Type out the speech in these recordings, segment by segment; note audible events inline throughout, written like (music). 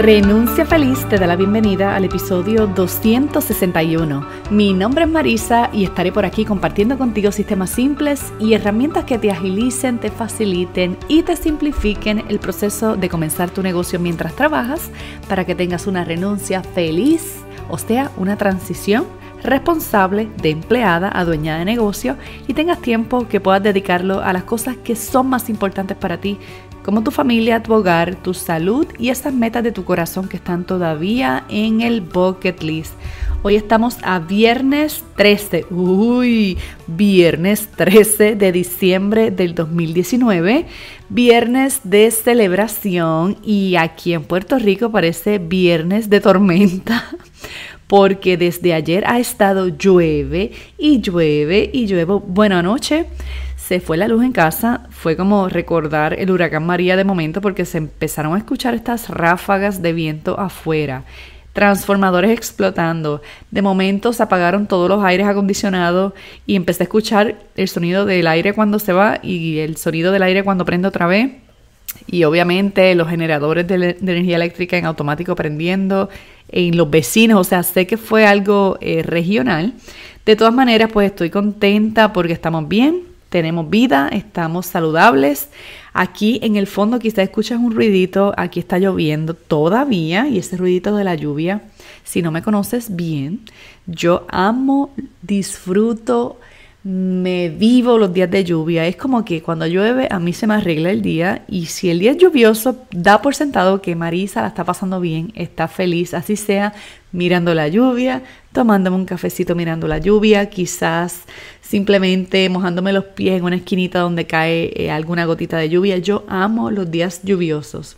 Renuncia Feliz te da la bienvenida al episodio 261. Mi nombre es Marisa y estaré por aquí compartiendo contigo sistemas simples y herramientas que te agilicen, te faciliten y te simplifiquen el proceso de comenzar tu negocio mientras trabajas para que tengas una renuncia feliz, o sea, una transición responsable de empleada a dueña de negocio y tengas tiempo que puedas dedicarlo a las cosas que son más importantes para ti como tu familia, tu hogar, tu salud y esas metas de tu corazón que están todavía en el bucket list. Hoy estamos a viernes 13, uy, viernes 13 de diciembre del 2019, viernes de celebración y aquí en Puerto Rico parece viernes de tormenta porque desde ayer ha estado llueve y llueve y llueve. Bueno, anoche se fue la luz en casa, fue como recordar el huracán María de momento porque se empezaron a escuchar estas ráfagas de viento afuera transformadores explotando. De momento se apagaron todos los aires acondicionados y empecé a escuchar el sonido del aire cuando se va y el sonido del aire cuando prende otra vez y obviamente los generadores de, energía eléctrica en automático prendiendo en los vecinos, o sea, sé que fue algo eh, regional. De todas maneras, pues estoy contenta porque estamos bien, tenemos vida, estamos saludables. Aquí en el fondo quizás escuchas un ruidito, aquí está lloviendo todavía y ese ruidito de la lluvia, si no me conoces bien, yo amo, disfruto, me vivo los días de lluvia. Es como que cuando llueve a mí se me arregla el día y si el día es lluvioso, da por sentado que Marisa la está pasando bien, está feliz, así sea, mirando la lluvia, tomándome un cafecito mirando la lluvia, quizás simplemente mojándome los pies en una esquinita donde cae eh, alguna gotita de lluvia. Yo amo los días lluviosos.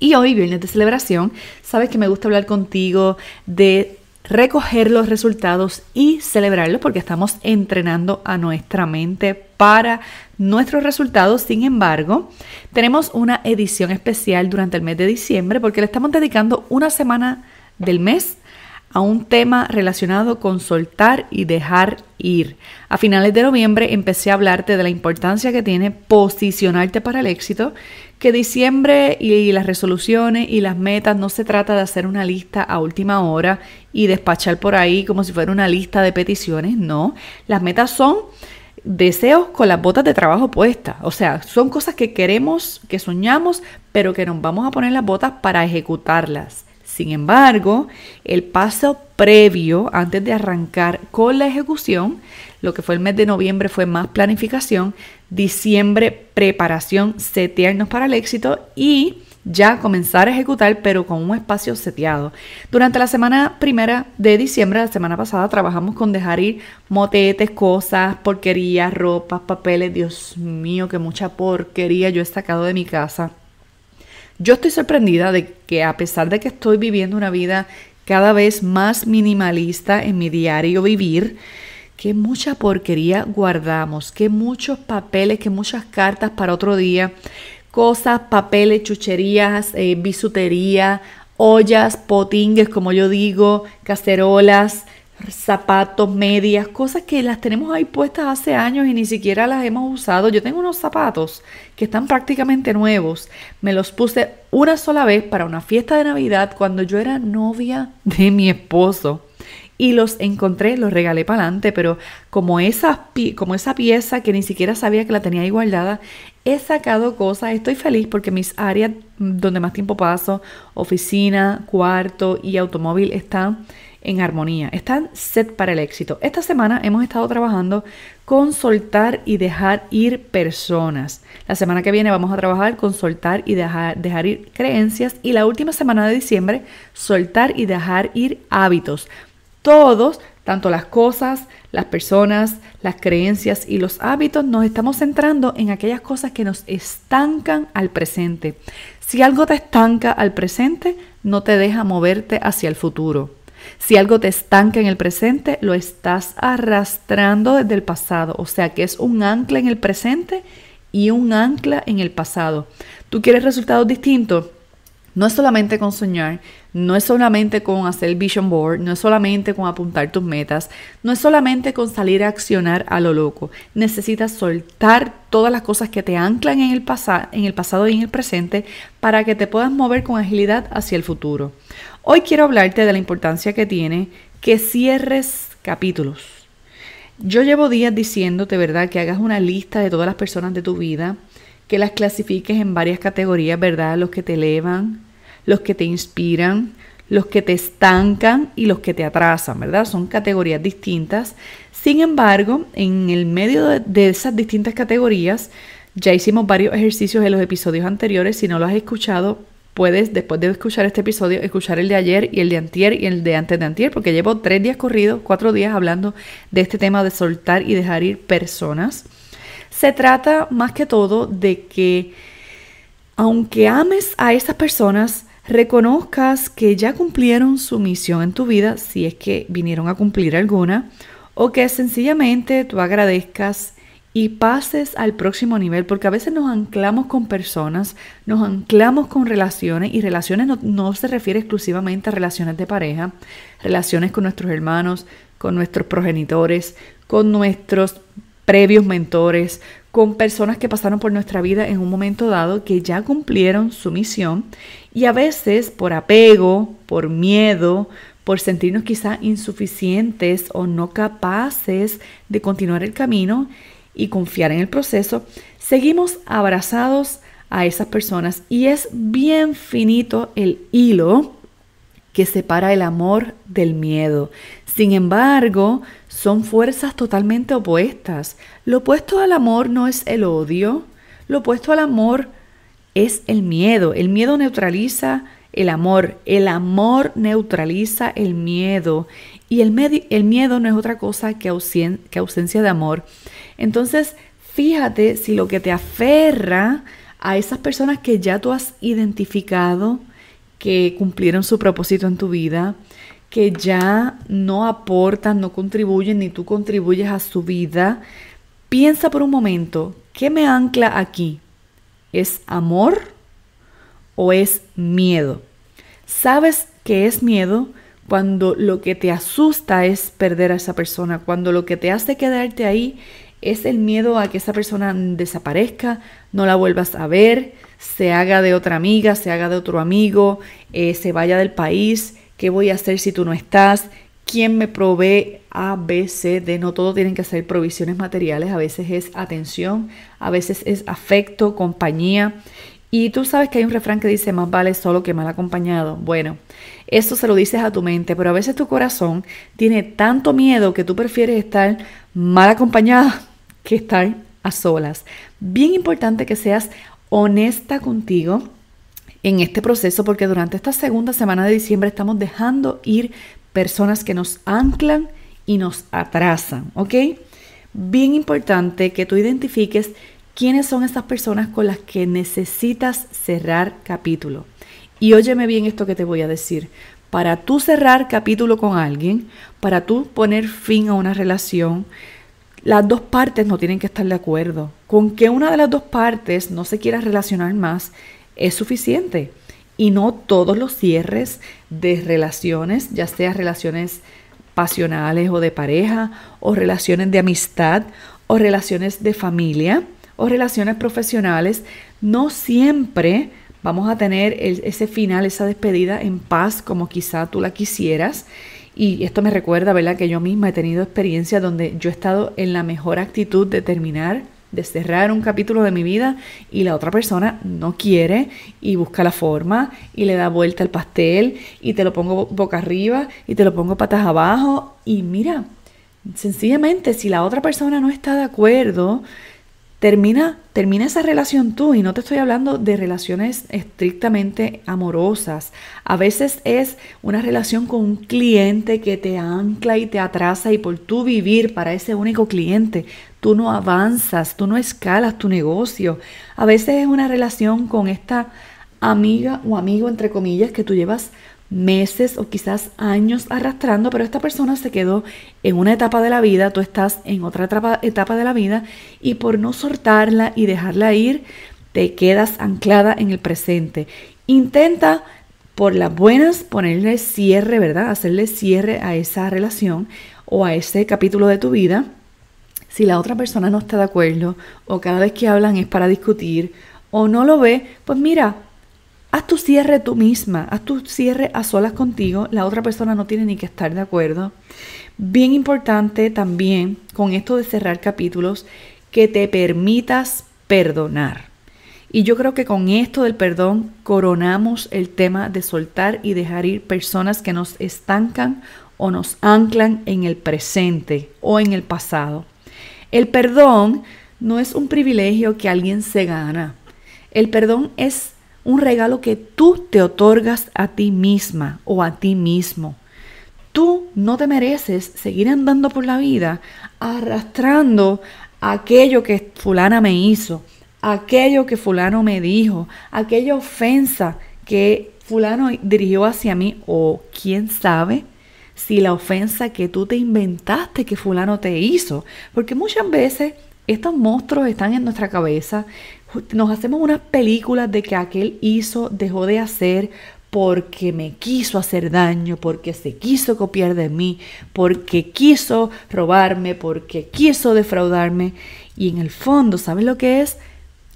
Y hoy, viernes de celebración, sabes que me gusta hablar contigo de recoger los resultados y celebrarlos porque estamos entrenando a nuestra mente para nuestros resultados. Sin embargo, tenemos una edición especial durante el mes de diciembre porque le estamos dedicando una semana del mes a un tema relacionado con soltar y dejar ir. A finales de noviembre empecé a hablarte de la importancia que tiene posicionarte para el éxito, que diciembre y las resoluciones y las metas no se trata de hacer una lista a última hora y despachar por ahí como si fuera una lista de peticiones, no. Las metas son deseos con las botas de trabajo puestas. O sea, son cosas que queremos, que soñamos, pero que nos vamos a poner las botas para ejecutarlas. Sin embargo, el paso previo antes de arrancar con la ejecución, lo que fue el mes de noviembre fue más planificación, diciembre preparación, setearnos para el éxito y ya comenzar a ejecutar, pero con un espacio seteado. Durante la semana primera de diciembre, la semana pasada, trabajamos con dejar ir motetes, cosas, porquerías, ropas, papeles. Dios mío, qué mucha porquería yo he sacado de mi casa. Yo estoy sorprendida de que a pesar de que estoy viviendo una vida cada vez más minimalista en mi diario vivir, que mucha porquería guardamos, que muchos papeles, que muchas cartas para otro día, cosas, papeles, chucherías, eh, bisutería, ollas, potingues, como yo digo, cacerolas, zapatos, medias, cosas que las tenemos ahí puestas hace años y ni siquiera las hemos usado. Yo tengo unos zapatos que están prácticamente nuevos. Me los puse una sola vez para una fiesta de Navidad cuando yo era novia de mi esposo. Y los encontré, los regalé para adelante, pero como esa, como esa pieza que ni siquiera sabía que la tenía ahí guardada, he sacado cosas. Estoy feliz porque mis áreas donde más tiempo paso, oficina, cuarto y automóvil, están en armonía. Están set para el éxito. Esta semana hemos estado trabajando con soltar y dejar ir personas. La semana que viene vamos a trabajar con soltar y dejar, dejar ir creencias. Y la última semana de diciembre, soltar y dejar ir hábitos. Todos, tanto las cosas, las personas, las creencias y los hábitos, nos estamos centrando en aquellas cosas que nos estancan al presente. Si algo te estanca al presente, no te deja moverte hacia el futuro. Si algo te estanca en el presente, lo estás arrastrando desde el pasado. O sea que es un ancla en el presente y un ancla en el pasado. ¿Tú quieres resultados distintos? No es solamente con soñar, no es solamente con hacer el vision board, no es solamente con apuntar tus metas, no es solamente con salir a accionar a lo loco. Necesitas soltar todas las cosas que te anclan en el, en el pasado y en el presente para que te puedas mover con agilidad hacia el futuro. Hoy quiero hablarte de la importancia que tiene que cierres capítulos. Yo llevo días diciéndote, ¿verdad?, que hagas una lista de todas las personas de tu vida, que las clasifiques en varias categorías, ¿verdad? Los que te elevan, los que te inspiran, los que te estancan y los que te atrasan, ¿verdad? Son categorías distintas. Sin embargo, en el medio de esas distintas categorías, ya hicimos varios ejercicios en los episodios anteriores. Si no lo has escuchado, puedes, después de escuchar este episodio, escuchar el de ayer y el de antier y el de antes de antier, porque llevo tres días corridos, cuatro días hablando de este tema de soltar y dejar ir personas. Se trata más que todo de que aunque ames a esas personas, reconozcas que ya cumplieron su misión en tu vida, si es que vinieron a cumplir alguna, o que sencillamente tú agradezcas y pases al próximo nivel, porque a veces nos anclamos con personas, nos anclamos con relaciones y relaciones no, se refiere exclusivamente a relaciones de pareja, relaciones con nuestros hermanos, con nuestros progenitores, con nuestros previos mentores, con personas que pasaron por nuestra vida en un momento dado que ya cumplieron su misión y a veces por apego, por miedo, por sentirnos quizá insuficientes o no capaces de continuar el camino, y confiar en el proceso, seguimos abrazados a esas personas y es bien finito el hilo que separa el amor del miedo. Sin embargo, son fuerzas totalmente opuestas. Lo opuesto al amor no es el odio, lo opuesto al amor es el miedo. El miedo neutraliza el amor, el amor neutraliza el miedo y el, miedo no es otra cosa que, que ausencia de amor. Entonces, fíjate si lo que te aferra a esas personas que ya tú has identificado, que cumplieron su propósito en tu vida, que ya no aportan, no contribuyen, ni tú contribuyes a su vida, piensa por un momento, ¿qué me ancla aquí? ¿Es amor o es miedo? ¿Sabes que es miedo? cuando lo que te asusta es perder a esa persona, cuando lo que te hace quedarte ahí es el miedo a que esa persona desaparezca, no la vuelvas a ver, se haga de otra amiga, se haga de otro amigo, eh, se vaya del país, qué voy a hacer si tú no estás, quién me provee A, B, C, D, no todo tienen que ser provisiones materiales, a veces es atención, a veces es afecto, compañía y tú sabes que hay un refrán que dice, más vale solo que mal acompañado. Bueno, eso se lo dices a tu mente, pero a veces tu corazón tiene tanto miedo que tú prefieres estar mal acompañada (laughs) que estar a solas. Bien importante que seas honesta contigo en este proceso porque durante esta segunda semana de diciembre estamos dejando ir personas que nos anclan y nos atrasan, ¿ok? Bien importante que tú identifiques quiénes son esas personas con las que necesitas cerrar capítulo. Y óyeme bien esto que te voy a decir. Para tú cerrar capítulo con alguien, para tú poner fin a una relación, las dos partes no tienen que estar de acuerdo. Con que una de las dos partes no se quiera relacionar más es suficiente. Y no todos los cierres de relaciones, ya sean relaciones pasionales o de pareja, o relaciones de amistad, o relaciones de familia, o relaciones profesionales, no siempre vamos a tener ese final, esa despedida en paz como quizá tú la quisieras. Y esto me recuerda, ¿verdad? Que yo misma he tenido experiencias donde yo he estado en la mejor actitud de terminar, de cerrar un capítulo de mi vida y la otra persona no quiere y busca la forma y le da vuelta al pastel y te lo pongo boca arriba y te lo pongo patas abajo. Y mira, sencillamente si la otra persona no está de acuerdo, Termina, termina esa relación tú y no te estoy hablando de relaciones estrictamente amorosas. A veces es una relación con un cliente que te ancla y te atrasa y por tú vivir para ese único cliente, tú no avanzas, tú no escalas tu negocio. A veces es una relación con esta amiga o amigo, entre comillas, que tú llevas meses o quizás años arrastrando, pero esta persona se quedó en una etapa de la vida, tú estás en otra etapa, de la vida y por no soltarla y dejarla ir, te quedas anclada en el presente. Intenta por las buenas ponerle cierre, ¿verdad? Hacerle cierre a esa relación o a ese capítulo de tu vida. Si la otra persona no está de acuerdo o cada vez que hablan es para discutir o no lo ve, pues mira, Haz tu cierre tú misma, haz tu cierre a solas contigo, la otra persona no tiene ni que estar de acuerdo. Bien importante también con esto de cerrar capítulos, que te permitas perdonar. Y yo creo que con esto del perdón coronamos el tema de soltar y dejar ir personas que nos estancan o nos anclan en el presente o en el pasado. El perdón no es un privilegio que alguien se gana. El perdón es un regalo que tú te otorgas a ti misma o a ti mismo. Tú no te mereces seguir andando por la vida arrastrando aquello que fulana me hizo, aquello que fulano me dijo, aquella ofensa que fulano dirigió hacia mí o quién sabe si la ofensa que tú te inventaste que fulano te hizo, porque muchas veces estos monstruos están en nuestra cabeza, nos hacemos unas películas de que aquel hizo, dejó de hacer porque me quiso hacer daño, porque se quiso copiar de mí, porque quiso robarme, porque quiso defraudarme. Y en el fondo, ¿sabes lo que es?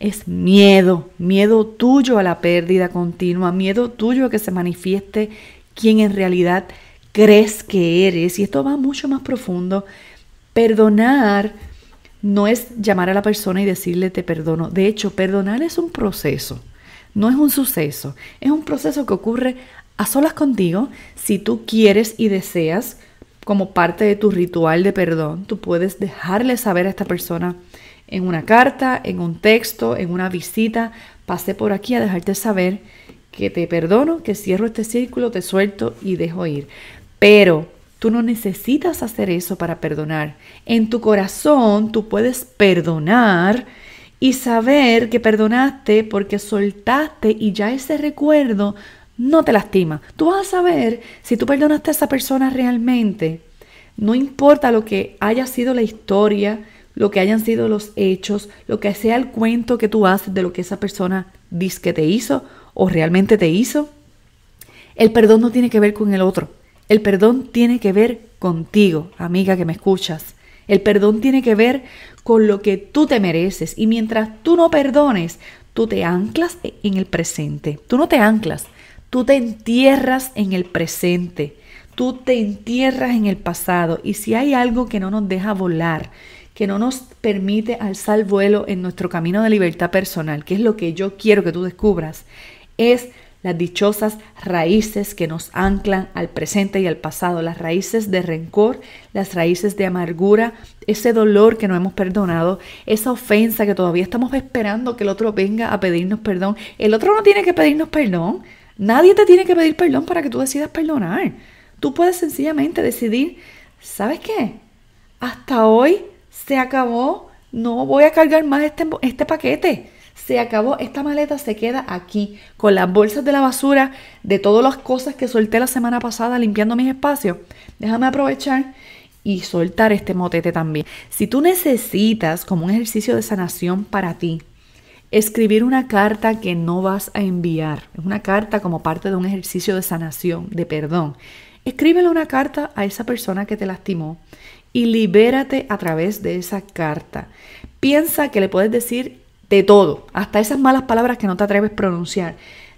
Es miedo, miedo tuyo a la pérdida continua, miedo tuyo a que se manifieste quien en realidad crees que eres. Y esto va mucho más profundo. Perdonar no es llamar a la persona y decirle te perdono. De hecho, perdonar es un proceso, no es un suceso. Es un proceso que ocurre a solas contigo si tú quieres y deseas como parte de tu ritual de perdón. Tú puedes dejarle saber a esta persona en una carta, en un texto, en una visita. Pasé por aquí a dejarte saber que te perdono, que cierro este círculo, te suelto y dejo ir. Pero Tú no necesitas hacer eso para perdonar. En tu corazón tú puedes perdonar y saber que perdonaste porque soltaste y ya ese recuerdo no te lastima. Tú vas a saber si tú perdonaste a esa persona realmente. No importa lo que haya sido la historia, lo que hayan sido los hechos, lo que sea el cuento que tú haces de lo que esa persona dice que te hizo o realmente te hizo. El perdón no tiene que ver con el otro. El perdón tiene que ver contigo, amiga que me escuchas. El perdón tiene que ver con lo que tú te mereces. Y mientras tú no perdones, tú te anclas en el presente. Tú no te anclas, tú te entierras en el presente. Tú te entierras en el pasado. Y si hay algo que no nos deja volar, que no nos permite alzar vuelo en nuestro camino de libertad personal, que es lo que yo quiero que tú descubras, es las dichosas raíces que nos anclan al presente y al pasado, las raíces de rencor, las raíces de amargura, ese dolor que no hemos perdonado, esa ofensa que todavía estamos esperando que el otro venga a pedirnos perdón. El otro no tiene que pedirnos perdón, nadie te tiene que pedir perdón para que tú decidas perdonar. Tú puedes sencillamente decidir, ¿sabes qué? Hasta hoy se acabó, no voy a cargar más este, este paquete se acabó, esta maleta se queda aquí, con las bolsas de la basura, de todas las cosas que solté la semana pasada limpiando mis espacios. Déjame aprovechar y soltar este motete también. Si tú necesitas como un ejercicio de sanación para ti, escribir una carta que no vas a enviar, es una carta como parte de un ejercicio de sanación, de perdón. Escríbele una carta a esa persona que te lastimó y libérate a través de esa carta. Piensa que le puedes decir de todo, hasta esas malas palabras que no te atreves a pronunciar.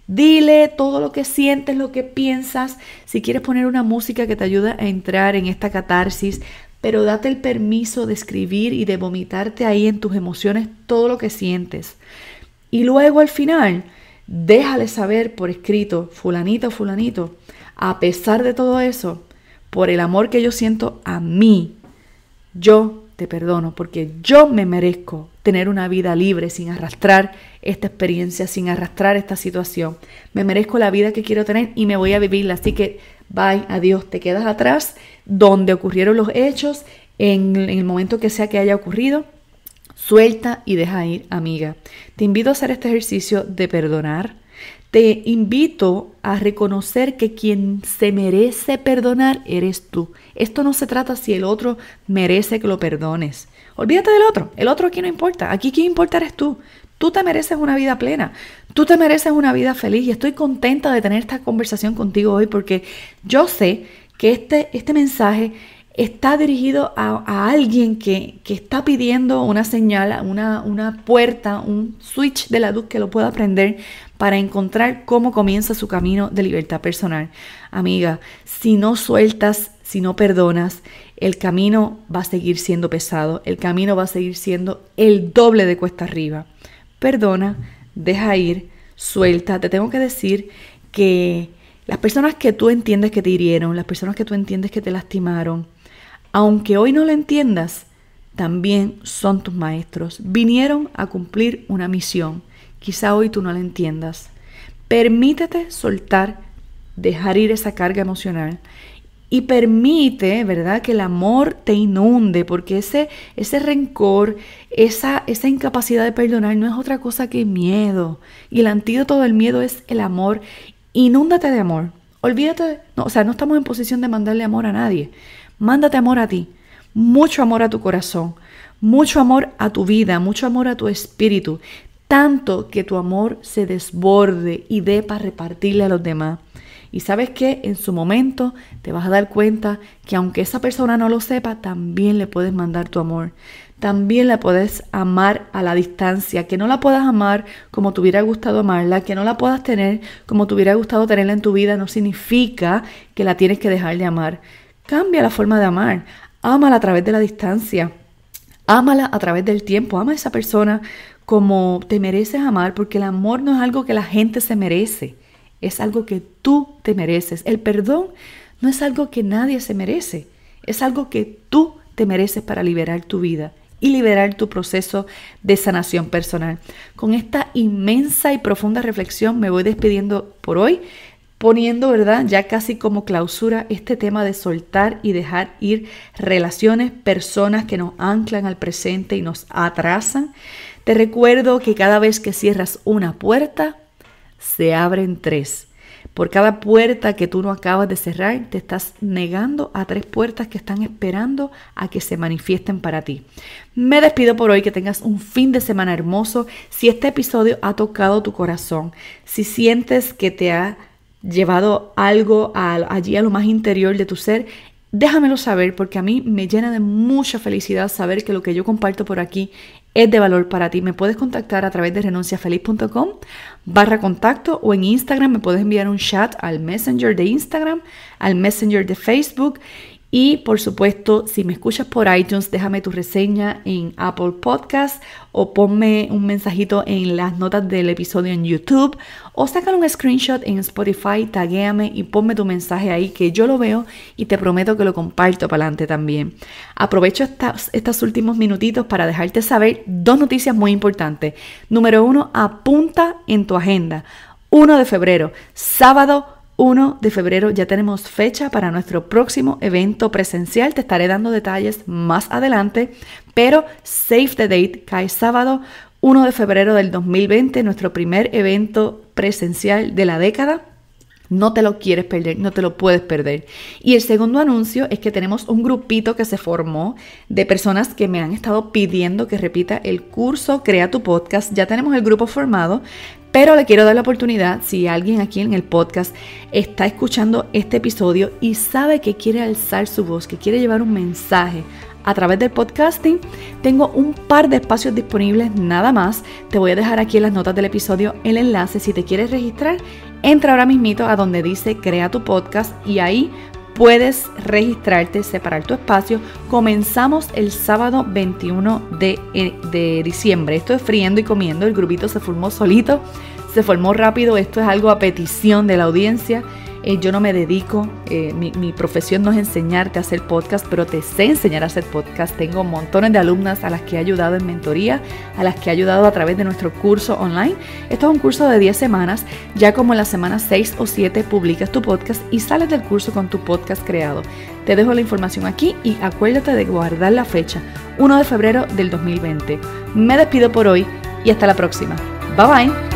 Dile todo lo que sientes, lo que piensas. Si quieres poner una música que te ayude a entrar en esta catarsis, pero date el permiso de escribir y de vomitarte ahí en tus emociones todo lo que sientes. Y luego al final, déjale saber por escrito, fulanito, fulanito, a pesar de todo eso, por el amor que yo siento a mí, yo te perdono porque yo me merezco tener una vida libre sin arrastrar esta experiencia, sin arrastrar esta situación. Me merezco la vida que quiero tener y me voy a vivirla. Así que, bye, adiós, te quedas atrás donde ocurrieron los hechos, en, el momento que sea que haya ocurrido. Suelta y deja ir, amiga. Te invito a hacer este ejercicio de perdonar, te invito a reconocer que quien se merece perdonar eres tú. Esto no se trata si el otro merece que lo perdones. Olvídate del otro. El otro aquí no importa. Aquí quien importa eres tú. Tú te mereces una vida plena. Tú te mereces una vida feliz. Y estoy contenta de tener esta conversación contigo hoy porque yo sé que este, este mensaje está dirigido a, alguien que, está pidiendo una señal, una, una puerta, un switch de la luz que lo pueda prender para encontrar cómo comienza su camino de libertad personal. Amiga, si no sueltas, si no perdonas, el camino va a seguir siendo pesado, el camino va a seguir siendo el doble de cuesta arriba. Perdona, deja ir, suelta. Te tengo que decir que las personas que tú entiendes que te hirieron, las personas que tú entiendes que te lastimaron, aunque hoy no lo entiendas, también son tus maestros. Vinieron a cumplir una misión. Quizá hoy tú no la entiendas. Permítete soltar, dejar ir esa carga emocional y permite, ¿verdad?, que el amor te inunde, porque ese, ese rencor, esa, esa incapacidad de perdonar no es otra cosa que miedo. Y el antídoto del miedo es el amor. Inúndate de amor. Olvídate, no, o sea, no estamos en posición de mandarle amor a nadie. Mándate amor a ti, mucho amor a tu corazón, mucho amor a tu vida, mucho amor a tu espíritu tanto que tu amor se desborde y dé para repartirle a los demás. Y sabes que en su momento te vas a dar cuenta que aunque esa persona no lo sepa, también le puedes mandar tu amor. También la puedes amar a la distancia, que no la puedas amar como te hubiera gustado amarla, que no la puedas tener como te hubiera gustado tenerla en tu vida, no significa que la tienes que dejar de amar. Cambia la forma de amar, ámala a través de la distancia, ámala a través del tiempo, ama a esa persona como te mereces amar, porque el amor no es algo que la gente se merece, es algo que tú te mereces. El perdón no es algo que nadie se merece, es algo que tú te mereces para liberar tu vida y liberar tu proceso de sanación personal. Con esta inmensa y profunda reflexión me voy despidiendo por hoy, poniendo, ¿verdad? Ya casi como clausura este tema de soltar y dejar ir relaciones, personas que nos anclan al presente y nos atrasan. Te recuerdo que cada vez que cierras una puerta, se abren tres. Por cada puerta que tú no acabas de cerrar, te estás negando a tres puertas que están esperando a que se manifiesten para ti. Me despido por hoy, que tengas un fin de semana hermoso. Si este episodio ha tocado tu corazón, si sientes que te ha llevado algo allí a lo más interior de tu ser, déjamelo saber porque a mí me llena de mucha felicidad saber que lo que yo comparto por aquí es de valor para ti. Me puedes contactar a través de renunciafeliz.com barra contacto o en Instagram me puedes enviar un chat al Messenger de Instagram, al Messenger de Facebook y por supuesto, si me escuchas por iTunes, déjame tu reseña en Apple Podcast o ponme un mensajito en las notas del episodio en YouTube o sácale un screenshot en Spotify, taguéame y ponme tu mensaje ahí que yo lo veo y te prometo que lo comparto para adelante también. Aprovecho estos últimos minutitos para dejarte saber dos noticias muy importantes. Número uno, apunta en tu agenda. 1 de febrero, sábado 1 de febrero ya tenemos fecha para nuestro próximo evento presencial. Te estaré dando detalles más adelante, pero Save the Date cae sábado 1 de febrero del 2020, nuestro primer evento presencial de la década. No te lo quieres perder, no te lo puedes perder. Y el segundo anuncio es que tenemos un grupito que se formó de personas que me han estado pidiendo que repita el curso Crea tu podcast. Ya tenemos el grupo formado, pero le quiero dar la oportunidad, si alguien aquí en el podcast está escuchando este episodio y sabe que quiere alzar su voz, que quiere llevar un mensaje a través del podcasting, tengo un par de espacios disponibles nada más. Te voy a dejar aquí en las notas del episodio el enlace si te quieres registrar entra ahora mismito a donde dice crea tu podcast y ahí puedes registrarte, separar tu espacio. Comenzamos el sábado 21 eh, de, diciembre. Esto es friendo y comiendo. El grupito se formó solito, se formó rápido. Esto es algo a petición de la audiencia. Eh, yo no me dedico, eh, mi, mi, profesión no es enseñarte a hacer podcast, pero te sé enseñar a hacer podcast. Tengo montones de alumnas a las que he ayudado en mentoría, a las que he ayudado a través de nuestro curso online. Esto es un curso de 10 semanas, ya como en la semana 6 o 7 publicas tu podcast y sales del curso con tu podcast creado. Te dejo la información aquí y acuérdate de guardar la fecha, 1 de febrero del 2020. Me despido por hoy y hasta la próxima. Bye bye.